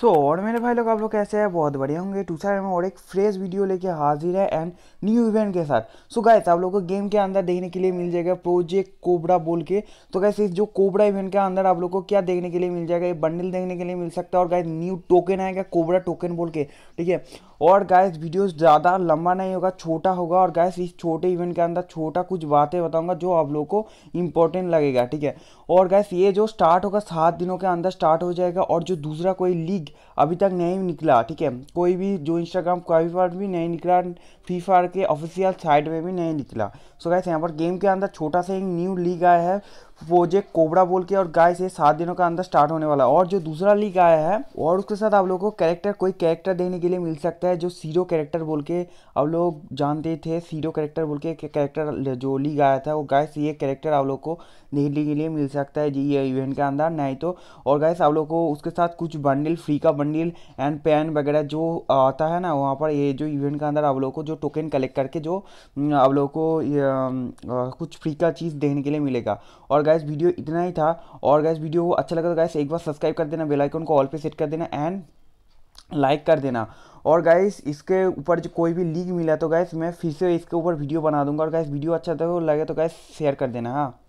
सो so, और मेरे भाई लोग आप लोग कैसे हैं बहुत बढ़िया होंगे टू साइड में और एक फ्रेश वीडियो लेके हाजिर है एंड न्यू इवेंट के साथ सो so, गाइस आप लोगों को गेम के अंदर देखने के लिए मिल जाएगा प्रोजेक्ट कोबरा बोल के तो गाइस इस जो कोबरा इवेंट के अंदर आप लोग को क्या देखने के लिए मिल जाएगा ये बंडल देखने के लिए मिल सकता है और गाय न्यू टोकन आएगा कोबरा टोकन बोल के ठीक है और गायस वीडियो ज़्यादा लंबा नहीं होगा छोटा होगा और गायस इस छोटे इवेंट के अंदर छोटा कुछ बातें बताऊँगा जो आप लोग को इम्पोर्टेंट लगेगा ठीक है और गैस ये जो स्टार्ट होगा सात दिनों के अंदर स्टार्ट हो जाएगा और जो दूसरा कोई लीग अभी तक नहीं निकला ठीक है कोई भी जो इंस्टाग्राम कोई पर भी नहीं निकला फ्री फायर के ऑफिशियल साइड में भी नहीं निकला सो गैस यहाँ पर गेम के अंदर छोटा सा एक न्यू लीग आया है वो जो कोबरा बोल के और गाय से सात दिनों का अंदर स्टार्ट होने वाला है और जो दूसरा लीग आया है और उसके साथ आप लोगों को कैरेक्टर कोई कैरेक्टर देने के लिए मिल सकता है जो सीरो कैरेक्टर बोल के आप लोग जानते थे सीरो कैरेक्टर बोल के कैरेक्टर जो लीग आया था वो गाय से ये कैरेक्टर आप लोग को देखने के लिए मिल सकता है ये इवेंट के अंदर नहीं तो और गाय आप लोग को उसके साथ कुछ बंडल फ्री का बंडल एंड पेन वगैरह जो आता है ना वहाँ पर ये जो इवेंट के अंदर आप लोग को जो टोकन कलेक्ट करके जो आप लोग को कुछ फ्री का चीज़ देखने के लिए मिलेगा और गैस वीडियो इतना ही था और गैस वीडियो को अच्छा लगा तो गैस एक बार सब्सक्राइब कर देना बेलाइकन को ऑल पे सेट कर देना एंड लाइक कर देना और गाइस इसके ऊपर जो कोई भी लीक मिला तो गैस मैं फिर से इसके ऊपर वीडियो बना दूंगा और गैस वीडियो अच्छा तो लगे तो गैस शेयर कर देना हाँ